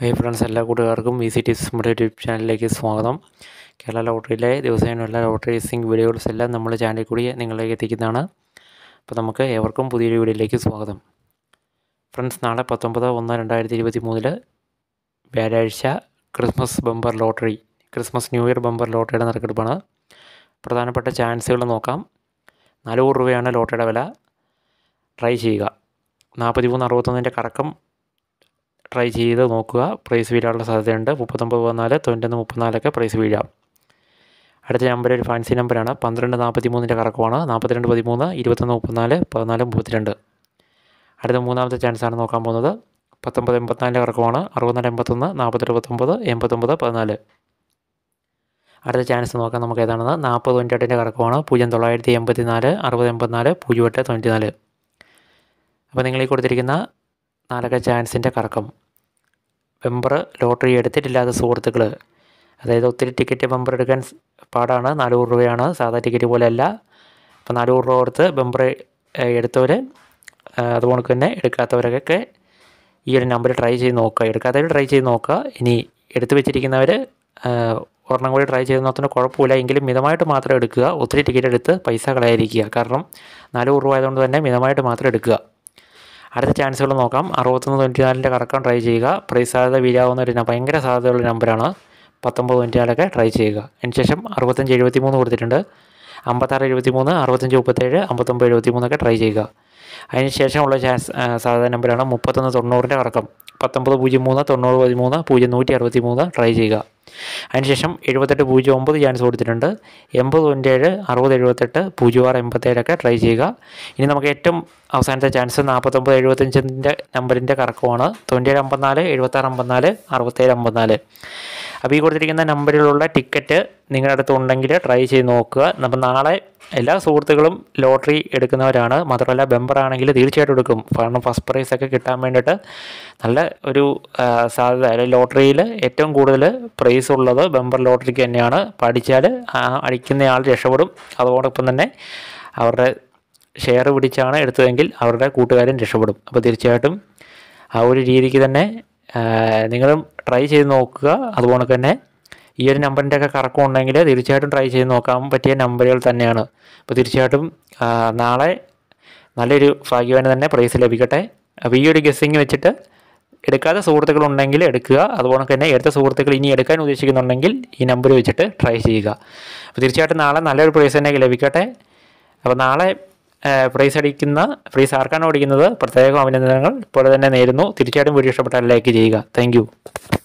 ഹേ friends എല്ലാ കൂട്ടുകാർക്കും easy tips നമ്മുടെ യൂട്യൂബ് ചാനലിലേക്ക് സ്വാഗതം കേരള ലോട്ടറിയിലെ ദിവസേനയുള്ള ലോട്ടറി റേസിംഗ് വീഡിയോസ് എല്ലാം നമ്മുടെ ചാനലിൽ കൂടി നിങ്ങളിലേക്ക് എത്തിക്കുന്നതാണ് അപ്പോൾ നമുക്ക് ഏവർക്കും പുതിയൊരു വീഡിയോയിലേക്ക് സ്വാഗതം ഫ്രണ്ട്സ് നാളെ പത്തൊമ്പത് ഒന്ന് രണ്ടായിരത്തി ഇരുപത്തി മൂന്നിൽ വ്യാഴാഴ്ച Christmas bumper lottery Christmas new year bumper ലോട്ടറിയുടെ നറുക്കെടുപ്പാണ് പ്രധാനപ്പെട്ട ചാൻസുകൾ നോക്കാം നാനൂറ് രൂപയാണ് ലോട്ടറിയുടെ വില ട്രൈ ചെയ്യുക നാൽപ്പത്തി മൂന്ന് അറുപത്തൊന്നിൻ്റെ കറക്കം ട്രൈ ചെയ്ത് നോക്കുക പ്രൈസ് വീഴാനുള്ള സാധ്യതയുണ്ട് മുപ്പത്തൊമ്പത് പതിനാല് തൊണ്ണൂറ്റൊന്ന് മുപ്പത്തിനാലൊക്കെ പ്രൈസ് വീഴാം അടുത്ത നമ്പർ ഒരു ഫാൻസി നമ്പറാണ് പന്ത്രണ്ട് നാൽപ്പത്തി മൂന്നിൻ്റെ കറക്കമാണ് നാൽപ്പത്തിരണ്ട് പതിമൂന്ന് ഇരുപത്തൊന്ന് മുപ്പത്തിനാല് പതിനാല് മുപ്പത്തിരണ്ട് അടുത്ത മൂന്നാമത്തെ ചാൻസാണ് നോക്കാൻ പോകുന്നത് പത്തൊമ്പത് എൺപത്തിനാലിൻ്റെ കറക്കമാണ് അറുപത്തിനാല് എൺപത്തൊന്ന് നാൽപ്പത്തെട്ട് പത്തൊമ്പത് എൺപത്തൊമ്പത് പതിനാല് അടുത്ത ചാൻസ് നോക്കാം നമുക്ക് ഏതാണെന്ന് നാൽപ്പത് തൊണ്ണൂറ്റെട്ടിൻ്റെ കറക്കമാണ് പൂജ്യം തൊള്ളായിരത്തി എൺപത്തി നാല് അറുപത് എൺപത്തിനാല് പൂജ്യം എട്ട് തൊണ്ണൂറ്റി നാല് അപ്പോൾ നിങ്ങൾ ഈ കൊടുത്തിരിക്കുന്ന നാലക്ക ചാൻസിൻ്റെ കറക്കം മെമ്പർ ലോട്ടറി എടുത്തിട്ടില്ലാത്ത സുഹൃത്തുക്കൾ അതായത് ഒത്തിരി ടിക്കറ്റ് ബമ്പർ എടുക്കാൻ പാടാണ് നാനൂറ് രൂപയാണ് സാധാ ടിക്കറ്റ് പോലെയല്ല അപ്പോൾ നാനൂറ് രൂപ കൊടുത്ത് ബമ്പർ എടുത്തവർ അതുപോലെ തന്നെ എടുക്കാത്തവരൊക്കെ ഈ ഒരു നമ്പർ ട്രൈ ചെയ്ത് നോക്കുക എടുക്കാത്തവർ ട്രൈ ചെയ്ത് നോക്കുക ഇനി എടുത്തു വെച്ചിരിക്കുന്നവർ ഒരെണ്ണം കൂടി ട്രൈ ചെയ്ത് നോക്കുന്ന കുഴപ്പമില്ല എങ്കിലും മിതമായിട്ട് മാത്രം എടുക്കുക ഒത്തിരി ടിക്കറ്റ് എടുത്ത് പൈസ കളയായിരിക്കുക കാരണം നാനൂറ് രൂപ ആയതുകൊണ്ട് തന്നെ മിതമായിട്ട് മാത്രം എടുക്കുക അടുത്ത ചാൻസുകൾ നോക്കാം അറുപത്തൊന്ന് തൊണ്ണൂറ്റി നാലിൻ്റെ കറക്കം ട്രൈ ചെയ്യുക പ്രൈസ് സാധ്യത വീരാവുന്ന ഒരു ഭയങ്കര സാധ്യതയുള്ള നമ്പറാണ് പത്തൊമ്പത് തൊണ്ണൂറ്റിനാലൊക്കെ ട്രൈ ചെയ്യുക അതിനുശേഷം അറുപത്തഞ്ച് എഴുപത്തി മൂന്ന് കൊടുത്തിട്ടുണ്ട് അമ്പത്താറ് എഴുപത്തി മൂന്ന് അറുപത്തഞ്ച് മുപ്പത്തേഴ് അമ്പത്തൊമ്പത് എഴുപത്തി മൂന്നൊക്കെ ട്രൈ ചെയ്യുക അതിനുശേഷമുള്ള ചാൻസ് സാധാരണ നമ്പറാണ് മുപ്പത്തൊന്ന് തൊണ്ണൂറിൻ്റെ കറക്കം പത്തൊമ്പത് പൂജ്യം മൂന്ന് തൊണ്ണൂറ് പതിമൂന്ന് പൂജ്യം നൂറ്റി അറുപത്തി മൂന്ന് ട്രൈ ചെയ്യുക അതിനുശേഷം എഴുപത്തെട്ട് പൂജ്യം ഒമ്പത് ചാൻസ് കൊടുത്തിട്ടുണ്ട് എൺപത് തൊണ്ണേഴ് അറുപത് എഴുപത്തെട്ട് പൂജ്യം ആറ് എൺപത്തേഴൊക്കെ ട്രൈ ചെയ്യുക ഇനി നമുക്ക് ഏറ്റവും അവസാനത്തെ ചാൻസ് നാൽപ്പത്തൊമ്പത് എഴുപത്തഞ്ചിൻ്റെ നമ്പറിൻ്റെ കറക്കമാണ് തൊണ്ണേഴ് അമ്പത്തിനാല് എഴുപത്താറ് അമ്പത്തിനാല് അറുപത്തേഴ് അമ്പത്തിനാല് അപ്പോൾ ഈ കൊടുത്തിരിക്കുന്ന നമ്പറിലുള്ള ടിക്കറ്റ് നിങ്ങളുടെ അടുത്ത് ഉണ്ടെങ്കിൽ ട്രൈ ചെയ്ത് നോക്കുക അപ്പം നാളെ എല്ലാ സുഹൃത്തുക്കളും ലോട്ടറി എടുക്കുന്നവരാണ് മാത്രമല്ല ബെമ്പർ ആണെങ്കിൽ തീർച്ചയായിട്ടും എടുക്കും കാരണം ഫസ്റ്റ് പ്രൈസ് ഒക്കെ കിട്ടാൻ വേണ്ടിയിട്ട് നല്ല ഒരു സാധ്യത അല്ലെങ്കിൽ ലോട്ടറിയിൽ ഏറ്റവും കൂടുതൽ പ്രൈസ് ഉള്ളത് ബെമ്പർ ലോട്ടറിക്ക് തന്നെയാണ് പഠിച്ചാൽ അടിക്കുന്നയാൾ രക്ഷപ്പെടും അതോടൊപ്പം തന്നെ അവരുടെ ഷെയർ പിടിച്ചാണ് എടുത്തതെങ്കിൽ അവരുടെ കൂട്ടുകാരും രക്ഷപ്പെടും അപ്പോൾ തീർച്ചയായിട്ടും ആ ഒരു രീതിക്ക് തന്നെ നിങ്ങളും ട്രൈ ചെയ്ത് നോക്കുക അതുപോലെ തന്നെ ഈ ഒരു നമ്പറിൻ്റെ ഒക്കെ കറക്കം ഉണ്ടെങ്കിൽ തീർച്ചയായിട്ടും ട്രൈ ചെയ്ത് നോക്കാൻ പറ്റിയ നമ്പറുകൾ തന്നെയാണ് അപ്പോൾ തീർച്ചയായിട്ടും നാളെ നല്ലൊരു ഭാഗ്യവാന് തന്നെ പ്രൈസ് ലഭിക്കട്ടെ അപ്പോൾ ഈ ഒരു ഗസ്സിങ് വെച്ചിട്ട് എടുക്കാത്ത സുഹൃത്തുക്കളുണ്ടെങ്കിൽ എടുക്കുക അതുപോലെ തന്നെ എടുത്ത സുഹൃത്തുക്കൾ ഇനി എടുക്കാൻ ഉദ്ദേശിക്കുന്നുണ്ടെങ്കിൽ ഈ നമ്പർ വെച്ചിട്ട് ട്രൈ ചെയ്യുക അപ്പോൾ തീർച്ചയായിട്ടും നാളെ നല്ലൊരു പ്രൈസ് തന്നെ ലഭിക്കട്ടെ അപ്പോൾ നാളെ പ്രൈസ് അടിക്കുന്ന പ്രൈസ് ആർക്കാണ് ഓടിക്കുന്നത് പ്രത്യേകം അഭിനന്ദനങ്ങൾ പോലെ തന്നെ നേരുന്നു തീർച്ചയായിട്ടും വീഡിയോ ഇഷ്ടപ്പെട്ടാൽ ലൈക്ക് ചെയ്യുക താങ്ക്